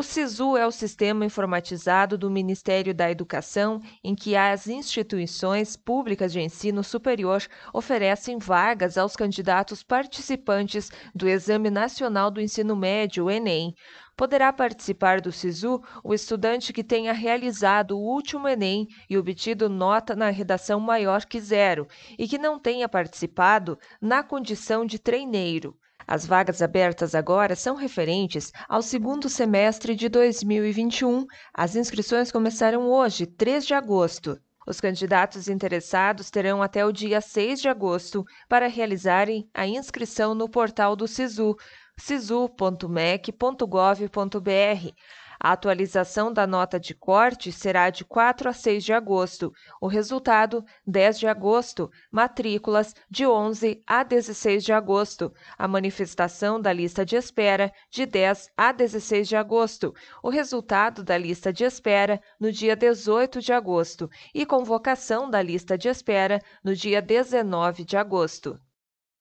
O SISU é o sistema informatizado do Ministério da Educação em que as instituições públicas de ensino superior oferecem vagas aos candidatos participantes do Exame Nacional do Ensino Médio, ENEM. Poderá participar do SISU o estudante que tenha realizado o último Enem e obtido nota na redação maior que zero e que não tenha participado na condição de treineiro. As vagas abertas agora são referentes ao segundo semestre de 2021. As inscrições começaram hoje, 3 de agosto. Os candidatos interessados terão até o dia 6 de agosto para realizarem a inscrição no portal do SISU sisu.mec.gov.br. A atualização da nota de corte será de 4 a 6 de agosto. O resultado, 10 de agosto. Matrículas, de 11 a 16 de agosto. A manifestação da lista de espera, de 10 a 16 de agosto. O resultado da lista de espera, no dia 18 de agosto. E convocação da lista de espera, no dia 19 de agosto.